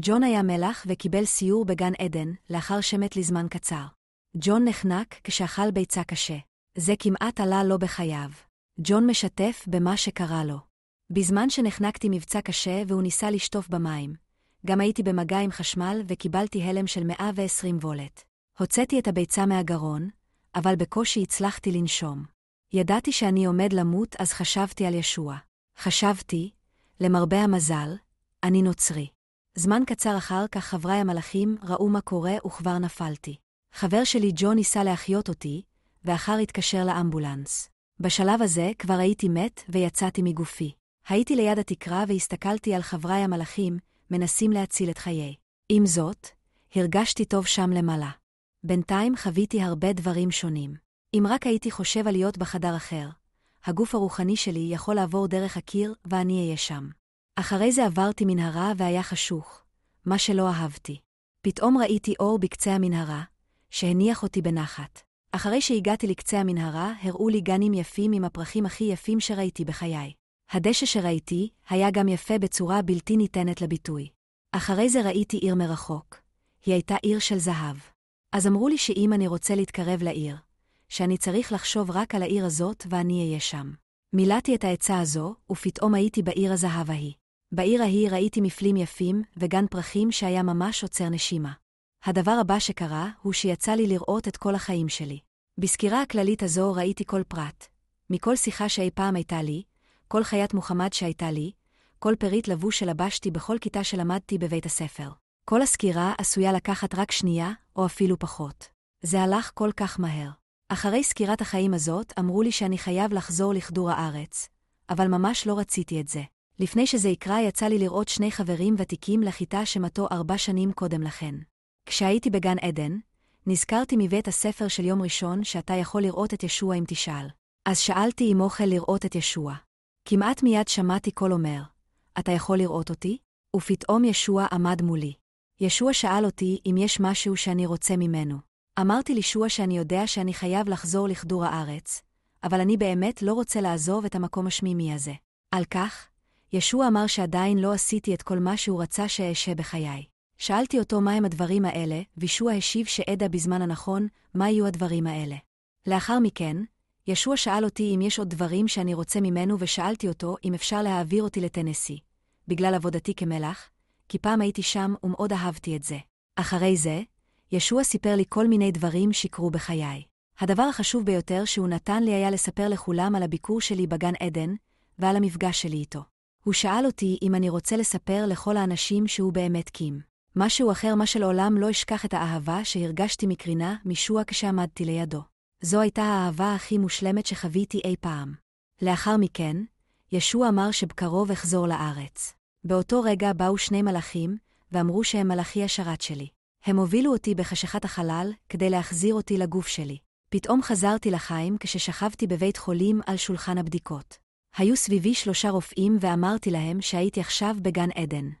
ג'ון היה מלח וקיבל סיור בגן עדן, לאחר שמת לזמן קצר. ג'ון נחנק כשאכל ביצה קשה. זה כמעט עלה לו בחייו. ג'ון משתף במה שקרה לו. בזמן שנחנקתי מבצע קשה והוא ניסה לשטוף במים. גם הייתי במגע עם חשמל וקיבלתי הלם של 120 וולט. הוצאתי את הביצה מהגרון, אבל בקושי הצלחתי לנשום. ידעתי שאני עומד למות אז חשבתי על ישוע. חשבתי, למרבה המזל, אני נוצרי. זמן קצר אחר כך חברי המלאכים ראו מה קורה וכבר נפלתי. חבר שלי ג'ו ניסה להחיות אותי, ואחר התקשר לאמבולנס. בשלב הזה כבר הייתי מת ויצאתי מגופי. הייתי ליד התקרה והסתכלתי על חברי המלאכים, מנסים להציל את חיי. עם זאת, הרגשתי טוב שם למעלה. בינתיים חוויתי הרבה דברים שונים. אם רק הייתי חושב על להיות בחדר אחר, הגוף הרוחני שלי יכול לעבור דרך הקיר ואני אהיה שם. אחרי זה עברתי מנהרה והיה חשוך, מה שלא אהבתי. פתאום ראיתי אור בקצה המנהרה, שהניח אותי בנחת. אחרי שהגעתי לקצה המנהרה, הראו לי גנים יפים עם הפרחים הכי יפים שראיתי בחיי. הדשא שראיתי היה גם יפה בצורה בלתי ניתנת לביטוי. אחרי זה ראיתי עיר מרחוק. היא הייתה עיר של זהב. אז אמרו לי שאם אני רוצה להתקרב לעיר, שאני צריך לחשוב רק על העיר הזאת ואני אהיה שם. מילאתי את העצה הזו, ופתאום הייתי בעיר הזהב ההיא. בעיר ההיא ראיתי מפלים יפים, וגן פרחים שהיה ממש עוצר נשימה. הדבר הבא שקרה, הוא שיצא לי לראות את כל החיים שלי. בסקירה הכללית הזו ראיתי כל פרט. מכל שיחה שאי פעם הייתה לי, כל חיית מוחמד שהייתה לי, כל פריט לבוש שלבשתי בכל כיתה שלמדתי בבית הספר. כל הסקירה עשויה לקחת רק שנייה, או אפילו פחות. זה הלך כל כך מהר. אחרי סקירת החיים הזאת, אמרו לי שאני חייב לחזור לכדור הארץ, אבל ממש לא רציתי את זה. לפני שזה יקרה יצא לי לראות שני חברים ותיקים לכיתה שמתו ארבע שנים קודם לכן. כשהייתי בגן עדן, נזכרתי מבית הספר של יום ראשון שאתה יכול לראות את ישוע אם תשאל. אז שאלתי אם אוכל לראות את ישוע. כמעט מיד שמעתי קול אומר, אתה יכול לראות אותי? ופתאום ישוע עמד מולי. ישוע שאל אותי אם יש משהו שאני רוצה ממנו. אמרתי לישוע שאני יודע שאני חייב לחזור לכדור הארץ, אבל אני באמת לא רוצה לעזוב את המקום השמימי הזה. על כך, ישוע אמר שעדיין לא עשיתי את כל מה שהוא רצה שאשה בחיי. שאלתי אותו מהם הדברים האלה, וישוע השיב שאדע בזמן הנכון, מה יהיו הדברים האלה. לאחר מכן, ישוע שאל אותי אם יש עוד דברים שאני רוצה ממנו ושאלתי אותו אם אפשר להעביר אותי לטנסי, בגלל עבודתי כמלח, כי פעם הייתי שם ומאוד אהבתי את זה. אחרי זה, ישוע סיפר לי כל מיני דברים שיקרו בחיי. הדבר החשוב ביותר שהוא נתן לי היה לספר לכולם על הביקור שלי בגן עדן, ועל המפגש שלי איתו. הוא שאל אותי אם אני רוצה לספר לכל האנשים שהוא באמת קים. משהו אחר מה שלעולם לא אשכח את האהבה שהרגשתי מקרינה משוע כשעמדתי לידו. זו הייתה האהבה הכי מושלמת שחוויתי אי פעם. לאחר מכן, ישוע אמר שבקרוב אחזור לארץ. באותו רגע באו שני מלאכים, ואמרו שהם מלאכי השרת שלי. הם הובילו אותי בחשכת החלל כדי להחזיר אותי לגוף שלי. פתאום חזרתי לחיים כששכבתי בבית חולים על שולחן הבדיקות. היו סביבי שלושה רופאים ואמרתי להם שהייתי עכשיו בגן עדן.